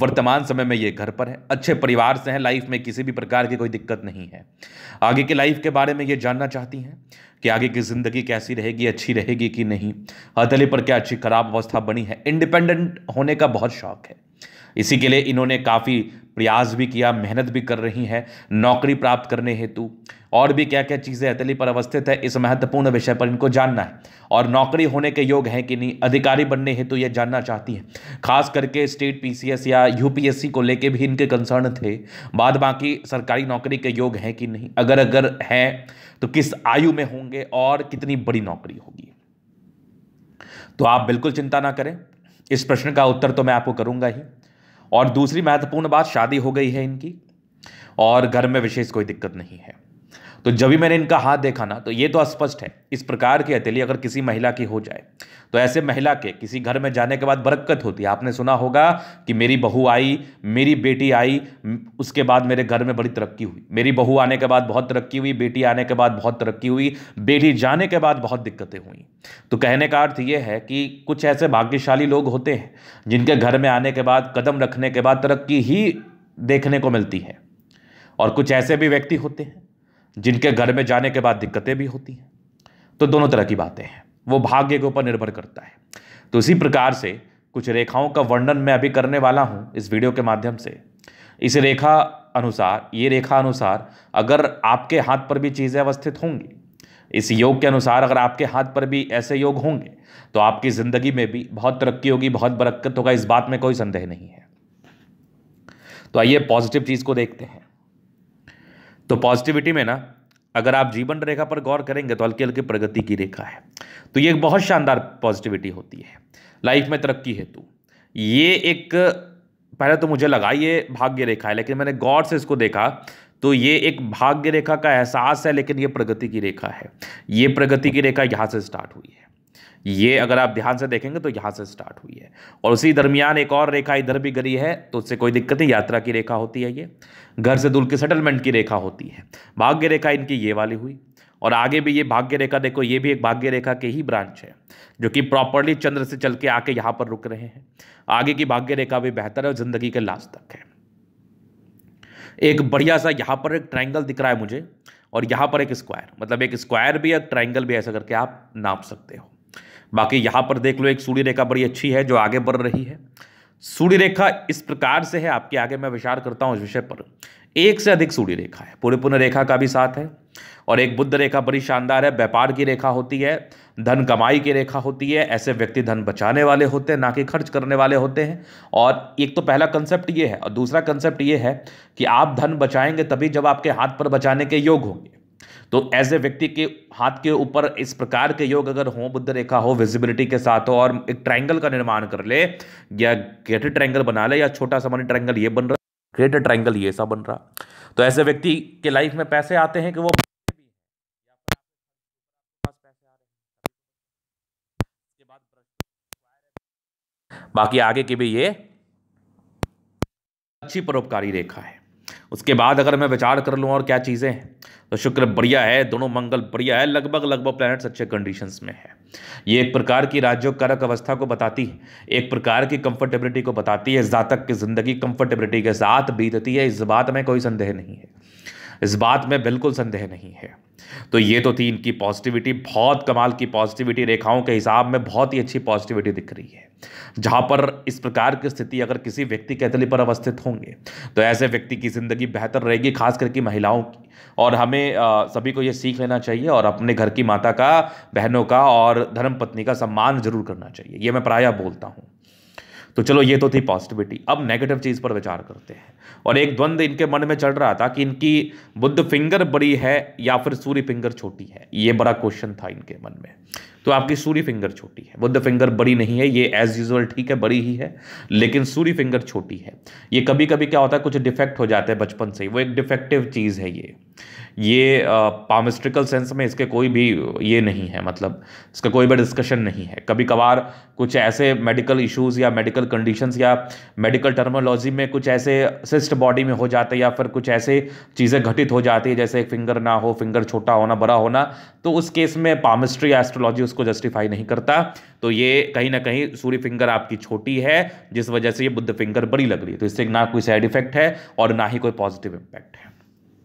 वर्तमान समय में ये घर पर है अच्छे परिवार से हैं लाइफ में किसी भी प्रकार की कोई दिक्कत नहीं है आगे की लाइफ के बारे में ये जानना चाहती हैं कि आगे की ज़िंदगी कैसी रहेगी अच्छी रहेगी कि नहीं हथेली पर क्या अच्छी खराब अवस्था बनी है इंडिपेंडेंट होने का बहुत शौक है इसी के लिए इन्होंने काफ़ी प्रयास भी किया मेहनत भी कर रही हैं नौकरी प्राप्त करने हेतु और भी क्या क्या चीज़ें हथेली पर अवस्थित है इस महत्वपूर्ण विषय पर इनको जानना है और नौकरी होने के योग हैं कि नहीं अधिकारी बनने हेतु तो ये जानना चाहती हैं खास करके स्टेट पीसीएस या यूपीएससी को लेके भी इनके कंसर्न थे बाद बाकी सरकारी नौकरी के योग हैं कि नहीं अगर अगर हैं तो किस आयु में होंगे और कितनी बड़ी नौकरी होगी तो आप बिल्कुल चिंता ना करें इस प्रश्न का उत्तर तो मैं आपको करूंगा ही और दूसरी महत्वपूर्ण बात शादी हो गई है इनकी और घर में विशेष कोई दिक्कत नहीं है तो जब भी मैंने इनका हाथ देखा ना तो ये तो अस्पष्ट है इस प्रकार की हथेली अगर किसी महिला की हो जाए तो ऐसे महिला के किसी घर में जाने के बाद बरक्कत होती है आपने सुना होगा कि मेरी बहू आई मेरी बेटी आई उसके बाद मेरे घर में बड़ी तरक्की हुई मेरी बहू आने के बाद बहुत तरक्की हुई बेटी आने के बाद बहुत तरक्की हुई बेटी जाने के बाद बहुत दिक्कतें हुई तो कहने का अर्थ ये है कि कुछ ऐसे भाग्यशाली लोग होते हैं जिनके घर में आने के बाद कदम रखने के बाद तरक्की ही देखने को मिलती है और कुछ ऐसे भी व्यक्ति होते हैं जिनके घर में जाने के बाद दिक्कतें भी होती हैं तो दोनों तरह की बातें हैं वो भाग्य के ऊपर निर्भर करता है तो इसी प्रकार से कुछ रेखाओं का वर्णन मैं अभी करने वाला हूँ इस वीडियो के माध्यम से इस रेखा अनुसार ये रेखा अनुसार अगर आपके हाथ पर भी चीज़ें अवस्थित होंगी इस योग के अनुसार अगर आपके हाथ पर भी ऐसे योग होंगे तो आपकी ज़िंदगी में भी बहुत तरक्की होगी बहुत बरक्कत होगा इस बात में कोई संदेह नहीं है तो आइए पॉजिटिव चीज़ को देखते हैं तो पॉजिटिविटी में ना अगर आप जीवन रेखा पर गौर करेंगे तो हल्की हल्की प्रगति की रेखा है तो ये एक बहुत शानदार पॉजिटिविटी होती है लाइफ में तरक्की हेतु ये एक पहले तो मुझे लगा ये भाग्य रेखा है लेकिन मैंने गौर से इसको देखा तो ये एक भाग्य रेखा का एहसास है लेकिन ये प्रगति की रेखा है ये प्रगति की रेखा यहाँ से स्टार्ट हुई है ये अगर आप ध्यान से देखेंगे तो यहाँ से स्टार्ट हुई है और उसी दरमियान एक और रेखा इधर भी गरी है तो उससे कोई दिक्कत नहीं यात्रा की रेखा होती है ये घर से दूर के सेटलमेंट की रेखा होती है भाग्य रेखा इनकी ये वाली हुई और आगे भी ये भाग्य रेखा देखो ये भी एक भाग्य रेखा के ही ब्रांच है जो कि प्रॉपरली चंद्र से चल के आके यहाँ पर रुक रहे हैं आगे की भाग्य रेखा भी बेहतर है ज़िंदगी के लास्ट तक है एक बढ़िया सा यहाँ पर एक ट्राइंगल दिख रहा है मुझे और यहाँ पर एक स्क्वायर मतलब एक स्क्वायर भी एक ट्राइंगल भी ऐसा करके आप नाप सकते हो बाकी यहाँ पर देख लो एक सूर्य रेखा बड़ी अच्छी है जो आगे बढ़ रही है सूर्य रेखा इस प्रकार से है आपके आगे मैं विचार करता हूँ इस विषय पर एक से अधिक सूर्य रेखा है पूरे पूर्णपूर्ण रेखा का भी साथ है और एक बुद्ध रेखा बड़ी शानदार है व्यापार की रेखा होती है धन कमाई की रेखा होती है ऐसे व्यक्ति धन बचाने वाले होते हैं ना कि खर्च करने वाले होते हैं और एक तो पहला कंसेप्ट ये है और दूसरा कंसेप्ट ये है कि आप धन बचाएंगे तभी जब आपके हाथ पर बचाने के योग होंगे तो ऐसे व्यक्ति के हाथ के ऊपर इस प्रकार के योग अगर हो बुद्ध रेखा हो विजिबिलिटी के साथ हो और एक ट्रायंगल का निर्माण कर ले या ग्रेटर ट्रायंगल बना ले या छोटा सामान्य ट्रायंगल ये बन रहा ग्रेटर ट्रायंगल ये सा बन रहा तो ऐसे व्यक्ति के लाइफ में पैसे आते हैं कि वो बाकी आगे की भी ये अच्छी परोपकारी रेखा है उसके बाद अगर मैं विचार कर लूँ और क्या चीज़ें हैं तो शुक्र बढ़िया है दोनों मंगल बढ़िया है लगभग लगभग प्लैनेट्स अच्छे कंडीशंस में है ये एक प्रकार की राज्योकारक अवस्था को बताती है एक प्रकार की कंफर्टेबिलिटी को बताती है जातक की ज़िंदगी कंफर्टेबिलिटी के साथ बीतती है इस बात में कोई संदेह नहीं है इस बात में बिल्कुल संदेह नहीं है तो ये तो थी इनकी पॉजिटिविटी बहुत कमाल की पॉजिटिविटी रेखाओं के हिसाब में बहुत ही अच्छी पॉजिटिविटी दिख रही है जहाँ पर इस प्रकार की स्थिति अगर किसी व्यक्ति के तली पर अवस्थित होंगे तो ऐसे व्यक्ति की ज़िंदगी बेहतर रहेगी खास करके महिलाओं की और हमें आ, सभी को ये सीख लेना चाहिए और अपने घर की माता का बहनों का और धर्म पत्नी का सम्मान जरूर करना चाहिए ये मैं प्रायः बोलता हूँ तो चलो ये तो थी पॉजिटिविटी अब नेगेटिव चीज़ पर विचार करते हैं और एक द्वंद इनके मन में चल रहा था कि इनकी बुद्ध फिंगर बड़ी है या फिर सूर्य फिंगर छोटी है ये बड़ा क्वेश्चन था इनके मन में तो आपकी सूर्य फिंगर छोटी है बुद्ध फिंगर बड़ी नहीं है ये एज यूजल ठीक है बड़ी ही है लेकिन सूर्य फिंगर छोटी है ये कभी कभी क्या होता है कुछ डिफेक्ट हो जाते हैं बचपन से ही वो एक डिफेक्टिव चीज़ है ये ये पामिस्ट्रिकल सेंस में इसके कोई भी ये नहीं है मतलब इसका कोई भी डिस्कशन नहीं है कभी कभार कुछ ऐसे मेडिकल इश्यूज या मेडिकल कंडीशंस या मेडिकल टर्मोलॉजी में कुछ ऐसे सिस्ट बॉडी में हो जाते या फिर कुछ ऐसे चीज़ें घटित हो जाती है जैसे एक फिंगर ना हो फिंगर छोटा होना बड़ा होना तो उस केस में पामिस्ट्री या एस्ट्रोलॉजी उसको जस्टिफाई नहीं करता तो ये कहीं ना कहीं सूर्य फिंगर आपकी छोटी है जिस वजह से ये बुद्ध फिंगर बड़ी लग रही है तो इससे ना कोई साइड इफेक्ट है और ना ही कोई पॉजिटिव इम्पैक्ट है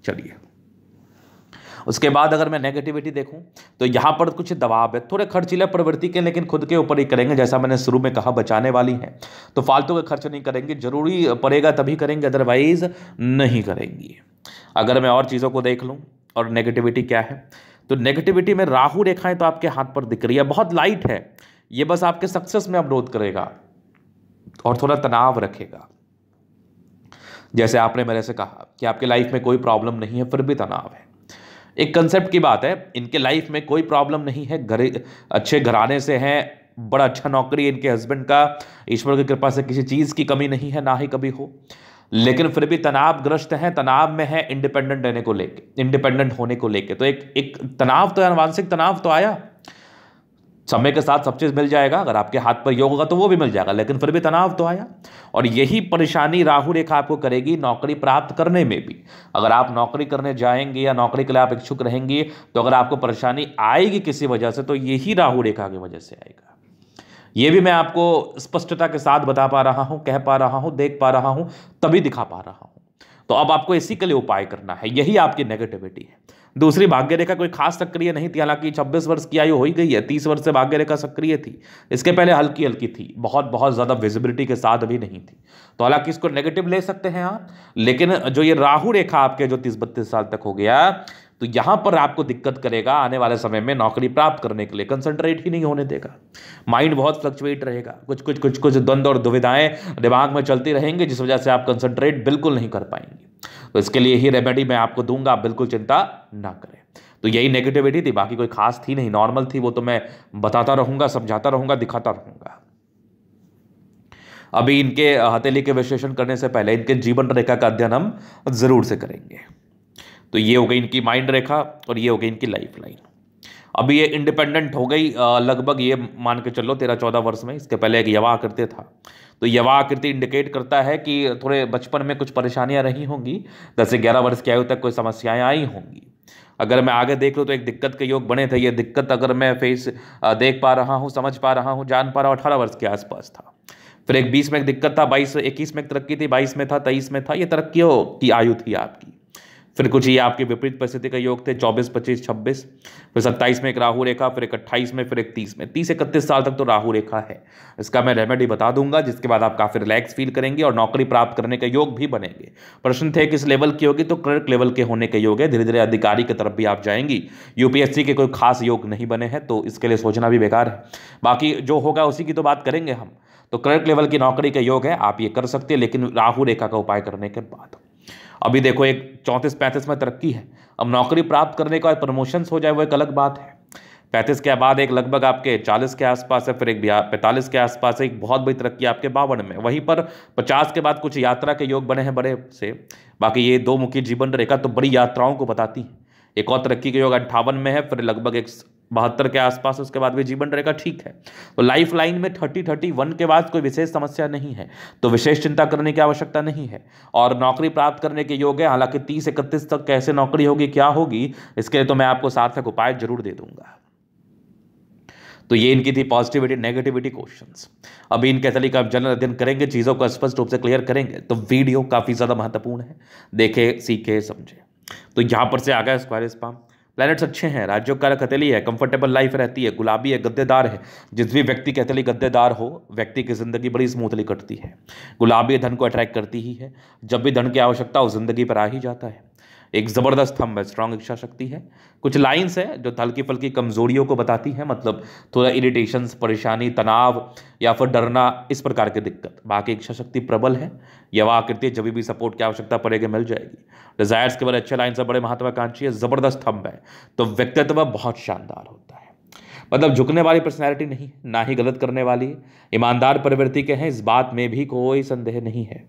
चलिए उसके बाद अगर मैं नेगेटिविटी देखूँ तो यहाँ पर कुछ दबाव है थोड़े खर्चीले प्रवृत्ति के लेकिन खुद के ऊपर ही करेंगे जैसा मैंने शुरू में कहा बचाने वाली हैं तो फालतू का खर्च नहीं करेंगे जरूरी पड़ेगा तभी करेंगे अदरवाइज नहीं करेंगी अगर मैं और चीज़ों को देख लूँ और नेगेटिविटी क्या है तो नेगेटिविटी में राहु रेखाएं तो आपके हाथ पर दिख रही है बहुत लाइट है ये बस आपके सक्सेस में अवरोध करेगा और थोड़ा तनाव रखेगा जैसे आपने मेरे से कहा कि आपके लाइफ में कोई प्रॉब्लम नहीं है फिर भी तनाव है एक कंसेप्ट की बात है इनके लाइफ में कोई प्रॉब्लम नहीं है घरे अच्छे घराने से हैं बड़ा अच्छा नौकरी इनके हस्बैंड का ईश्वर की कृपा से किसी चीज़ की कमी नहीं है ना ही कभी हो लेकिन फिर भी तनावग्रस्त हैं तनाव में है इंडिपेंडेंट रहने को लेके इंडिपेंडेंट होने को लेके तो एक एक तनाव तो यार मानसिक तनाव तो आया समय के साथ सब चीज़ मिल जाएगा अगर आपके हाथ पर योग होगा तो वो भी मिल जाएगा लेकिन फिर भी तनाव तो आया और यही परेशानी राहु रेखा आपको करेगी नौकरी प्राप्त करने में भी अगर आप नौकरी करने जाएंगे या नौकरी के लिए आप इच्छुक रहेंगे तो अगर आपको परेशानी आएगी किसी वजह से तो यही राहु रेखा की वजह से आएगा ये भी मैं आपको स्पष्टता के साथ बता पा रहा हूँ कह पा रहा हूँ देख पा रहा हूँ तभी दिखा पा रहा हूँ तो अब आपको इसी के लिए उपाय करना है यही आपकी नेगेटिविटी है दूसरी भाग्य रेखा कोई खास सक्रिय नहीं थी हालांकि छब्बीस वर्ष की आयु हो ही गई है तीस वर्ष से भाग्य रेखा सक्रिय थी इसके पहले हल्की हल्की थी बहुत बहुत ज़्यादा विजिबिलिटी के साथ भी नहीं थी तो हालांकि इसको नेगेटिव ले सकते हैं आप लेकिन जो ये राहु रेखा आपके जो तीस बत्तीस साल तक हो गया तो यहाँ पर आपको दिक्कत करेगा आने वाले समय में नौकरी प्राप्त करने के लिए कंसंट्रेट ही नहीं होने देगा माइंड बहुत फ्लक्चुएट रहेगा कुछ कुछ कुछ कुछ द्वंद्व और दुविधाएं दिमाग में चलती रहेंगी जिस वजह से आप कंसंट्रेट बिल्कुल नहीं कर पाएंगे तो इसके लिए ही रेमेडी मैं आपको दूंगा आप बिल्कुल चिंता ना करें तो यही नेगेटिविटी थी बाकी कोई खास थी नहीं नॉर्मल थी वो तो मैं बताता रहूंगा समझाता रहूंगा दिखाता रहूंगा अभी इनके हथेली के विश्लेषण करने से पहले इनके जीवन रेखा का अध्ययन हम जरूर से करेंगे तो ये हो गई इनकी माइंड रेखा और ये हो गई इनकी लाइफ लाइन अभी ये इंडिपेंडेंट हो गई लगभग ये मान के चलो तेरह चौदह वर्ष में इसके पहले एक यवा आकृति था तो यवा आकृति इंडिकेट करता है कि थोड़े बचपन में कुछ परेशानियां रही होंगी दस से ग्यारह वर्ष की आयु तक कोई समस्याएं आई होंगी अगर मैं आगे देख लूँ तो एक दिक्कत के योग बने थे ये दिक्कत अगर मैं फेस देख पा रहा हूँ समझ पा रहा हूँ जान पा रहा हूँ अठारह वर्ष के आसपास था फिर एक बीस में एक दिक्कत था बाईस इक्कीस में एक तरक्की थी बाईस में था तेईस में था ये तरक्की की आयु थी आपकी फिर कुछ ये आपके विपरीत परिस्थिति का योग थे चौबीस पच्चीस छब्बीस फिर सत्ताईस में एक राहु रेखा फिर एक अट्ठाईस में फिर एक तीस में तीस इकतीस साल तक तो राहु रेखा है इसका मैं रेमेडी बता दूंगा जिसके बाद आप काफ़ी रिलैक्स फील करेंगे और नौकरी प्राप्त करने के योग भी बनेंगे प्रश्न थे किस लेवल की होगी तो क्लर्क लेवल के होने के योग है धीरे धीरे अधिकारी की तरफ भी आप जाएंगी यूपीएससी के कोई खास योग नहीं बने हैं तो इसके लिए सोचना भी बेकार है बाकी जो होगा उसी की तो बात करेंगे हम तो क्लर्क लेवल की नौकरी का योग है आप ये कर सकते हैं लेकिन राहु रेखा का उपाय करने के बाद अभी देखो एक चौंतीस पैंतीस में तरक्की है अब नौकरी प्राप्त करने के बाद प्रमोशंस हो जाए वो एक अलग बात है पैंतीस के बाद एक लगभग आपके चालीस के आसपास है फिर एक पैंतालीस के आसपास एक बहुत बड़ी तरक्की आपके बावन में वहीं पर पचास के बाद कुछ यात्रा के योग बने हैं बड़े से बाकी ये दो मुखी जीवन रेखा तो बड़ी यात्राओं को बताती है एक और तरक्की के योग अंठावन में है फिर लगभग एक बहत्तर के आसपास उसके बाद भी जीवन रहेगा ठीक है तो लाइफ लाइन में थर्टी थर्टी वन के बाद कोई विशेष समस्या नहीं है तो विशेष चिंता करने की आवश्यकता नहीं है और नौकरी प्राप्त करने के योग है हालांकि तीस इकतीस तक कैसे नौकरी होगी क्या होगी इसके लिए तो मैं आपको सार्थक उपाय जरूर दे दूंगा तो ये इनकी थी पॉजिटिविटी नेगेटिविटी क्वेश्चन अभी इनके तरीके आप जनरल अध्ययन करेंगे चीज़ों को स्पष्ट रूप से क्लियर करेंगे तो वीडियो काफ़ी ज़्यादा महत्वपूर्ण है देखे सीखे समझे तो यहाँ पर से आ गया स्क्वायर स्पाम प्लैनेट्स अच्छे हैं राज्यों का हथेली है कंफर्टेबल लाइफ रहती है गुलाबी है गद्देदार है जिस भी व्यक्ति के हथेली गद्देदार हो व्यक्ति की ज़िंदगी बड़ी स्मूथली कटती है गुलाबी धन को अट्रैक्ट करती ही है जब भी धन की आवश्यकता हो जिंदगी पर आ ही जाता है एक ज़बरदस्त थंब है स्ट्रांग इच्छा शक्ति है कुछ लाइंस है जो हल्की फल्की कमजोरियों को बताती हैं मतलब थोड़ा इरिटेशन परेशानी तनाव या फिर डरना इस प्रकार की दिक्कत बाकी इच्छा शक्ति प्रबल है यह आकृति जब भी सपोर्ट की आवश्यकता पड़ेगी मिल जाएगी डिजायर्स के बड़े अच्छे लाइन्स से बड़े महत्वाकांक्षी है ज़बरदस्त थंब है तो व्यक्तित्व बहुत शानदार होता है मतलब झुकने वाली पर्सनैलिटी नहीं ना ही गलत करने वाली ईमानदार प्रवृत्ति के हैं इस बात में भी कोई संदेह नहीं है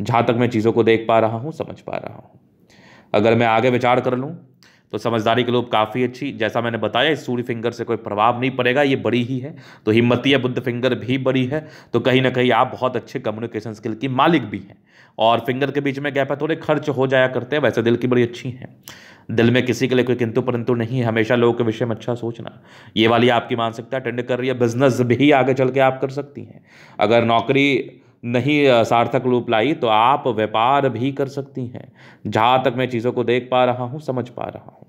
जहाँ तक मैं चीज़ों को देख पा रहा हूँ समझ पा रहा हूँ अगर मैं आगे विचार कर लूँ तो समझदारी के लोग काफ़ी अच्छी जैसा मैंने बताया इस सूर्य फिंगर से कोई प्रभाव नहीं पड़ेगा ये बड़ी ही है तो या बुद्ध फिंगर भी बड़ी है तो कहीं ना कहीं आप बहुत अच्छे कम्युनिकेशन स्किल की मालिक भी हैं और फिंगर के बीच में गैप है थोड़े खर्च हो जाया करते हैं वैसे दिल की बड़ी अच्छी है दिल में किसी के लिए कोई किंतु परंतु नहीं है हमेशा लोगों के विषय में अच्छा सोचना ये वाली आपकी मानसिकता अटेंड कर रही है बिजनेस भी आगे चल के आप कर सकती हैं अगर नौकरी नहीं सार्थक रूप लाई तो आप व्यापार भी कर सकती हैं जहां तक मैं चीज़ों को देख पा रहा हूँ समझ पा रहा हूँ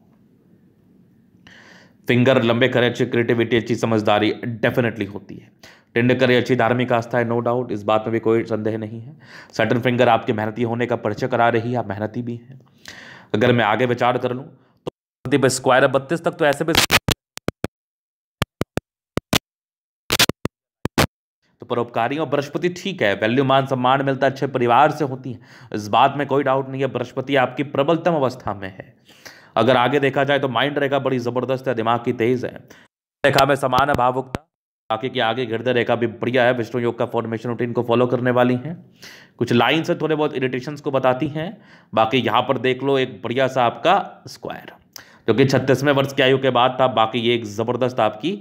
फिंगर लंबे करें अच्छी क्रिएटिविटी अच्छी समझदारी डेफिनेटली होती है टेंड करें अच्छी धार्मिक आस्था है नो डाउट इस बात में भी कोई संदेह नहीं है सटन फिंगर आपके मेहनती होने का परिचय करा रही है आप मेहनती भी हैं अगर मैं आगे विचार कर लूँ तो स्क्वायर बत्तीस तक तो ऐसे भी तो परोपकारी और बृहस्पति ठीक है वैल्यू मान सम्मान मिलता अच्छे परिवार से होती है इस बात में कोई डाउट नहीं है बृहस्पति आपकी प्रबलतम अवस्था में है अगर आगे देखा जाए तो माइंड रेखा बड़ी ज़बरदस्त है दिमाग की तेज़ है रेखा में समान है भावुकता बाकी की आगे हृदय रेखा भी बढ़िया है विष्णु योग का फॉर्मेशन रूटीन को फॉलो करने वाली हैं कुछ लाइन से थोड़े बहुत इरिटेशन को बताती हैं बाकी यहाँ पर देख लो एक बढ़िया सा आपका स्क्वायर जो कि छत्तीसवें वर्ष की आयु के बाद था बाकी ये एक ज़बरदस्त आपकी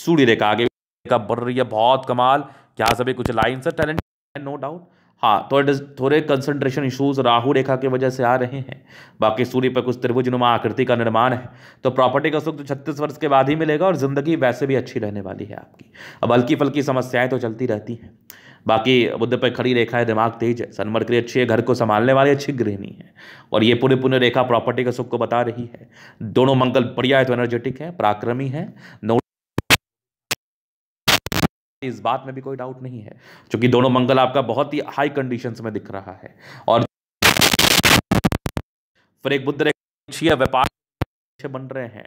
सूर्य रेखा आगे का बढ़ रही है बहुत कमाल क्या सभी कुछ line sir talent no doubt हाँ तो थोड़े थोड़े कंसंट्रेशन इश्यूज राहु रेखा की वजह से आ रहे हैं बाकी सूर्य पर कुछ त्रिभुजनुमा आकृति का निर्माण है तो प्रॉपर्टी का सुख तो छत्तीस वर्ष के बाद ही मिलेगा और ज़िंदगी वैसे भी अच्छी रहने वाली है आपकी अब हल्की फल्की समस्याएं तो चलती रहती हैं बाकी बुद्ध पर खड़ी रेखा है दिमाग तेज है सनमर के अच्छी है घर को संभालने वाली अच्छी गृहिणी है और ये पूरी पुण्य रेखा प्रॉपर्टी का सुख को बता रही है दोनों मंगल बढ़िया है तो एनर्जेटिक है पराक्रमी है नो इस बात में भी कोई डाउट नहीं है क्योंकि दोनों मंगल आपका बहुत ही हाई कंडीशन में दिख रहा है और फिर एक बुद्ध रेखा व्यापार बन रहे हैं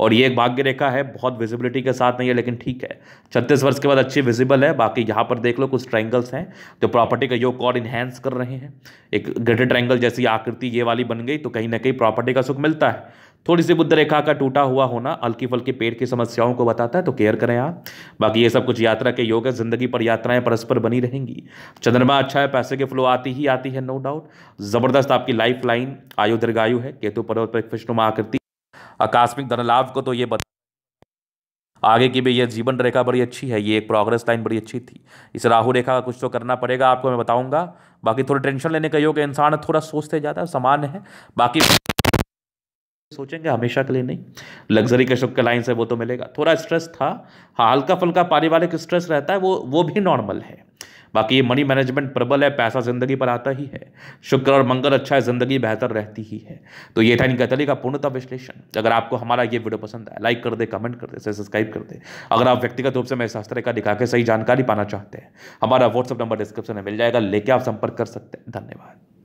और ये एक भाग्य रेखा है बहुत विजिबिलिटी के साथ नहीं है लेकिन ठीक है छत्तीस वर्ष के बाद अच्छी विजिबल है बाकी यहाँ पर देख लो कुछ ट्रायंगल्स हैं जो प्रॉपर्टी का योग और इन्हेंस कर रहे हैं एक ग्रेटर ट्रायंगल जैसी आकृति ये वाली बन गई तो कहीं ना कहीं प्रॉपर्टी का सुख मिलता है थोड़ी सी बुद्ध रेखा का टूटा हुआ होना हल्की फल्की पेट की समस्याओं को बताता है तो केयर करें आप बाकी ये सब कुछ यात्रा के योग है जिंदगी पर यात्राएं परस्पर बनी रहेंगी चंद्रमा अच्छा है पैसे के फ्लो आती ही आती है नो डाउट जबरदस्त आपकी लाइफ लाइन आयु दीर्घायु है केतु पर्वत पर विष्णुमा आकृति आकस्मिक धनलाभ को तो ये बता आगे की भी ये जीवन रेखा बड़ी अच्छी है ये एक प्रोग्रेस लाइन बड़ी अच्छी थी इस राहु रेखा का कुछ तो करना पड़ेगा आपको मैं बताऊंगा बाकी थोड़ा टेंशन लेने का योग इंसान थोड़ा सोचते ज़्यादा सामान्य है बाकी सोचेंगे हमेशा के लिए नहीं लग्जरी के शुभ के लाइन से वो तो मिलेगा थोड़ा स्ट्रेस था हाँ हल्का फुल्का पारिवारिक स्ट्रेस रहता है वो वो भी नॉर्मल है बाकी ये मनी मैनेजमेंट प्रबल है पैसा जिंदगी पर आता ही है शुक्र और मंगल अच्छा है जिंदगी बेहतर रहती ही है तो ये था इनका तली का पूर्णता विश्लेषण अगर आपको हमारा ये वीडियो पसंद है लाइक कर दे कमेंट कर दे सब्सक्राइब कर दे अगर आप व्यक्तिगत रूप से मेरे शास्त्र का दिखा के सही जानकारी पाना चाहते हैं हमारा व्हाट्सअप नंबर डिस्क्रिप्शन में मिल जाएगा लेके आप संपर्क कर सकते हैं धन्यवाद